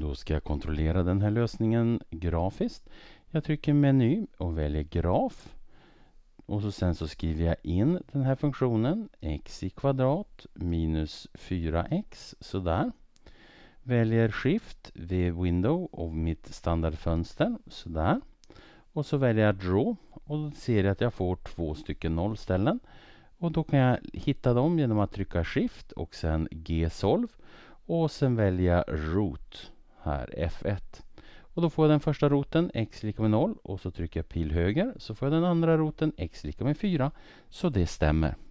Då ska jag kontrollera den här lösningen grafiskt. Jag trycker meny och väljer graf. Och så sen så skriver jag in den här funktionen x i kvadrat minus 4x sådär. Väljer Shift vid Window och mitt standardfönster sådär. Och så väljer jag Draw och då ser jag att jag får två stycken nollställen. Och då kan jag hitta dem genom att trycka Shift och sen G-solv och sen välja Root här F1. Och då får jag den första roten x lika med 0 och så trycker jag pil höger så får jag den andra roten x lika med 4. Så det stämmer.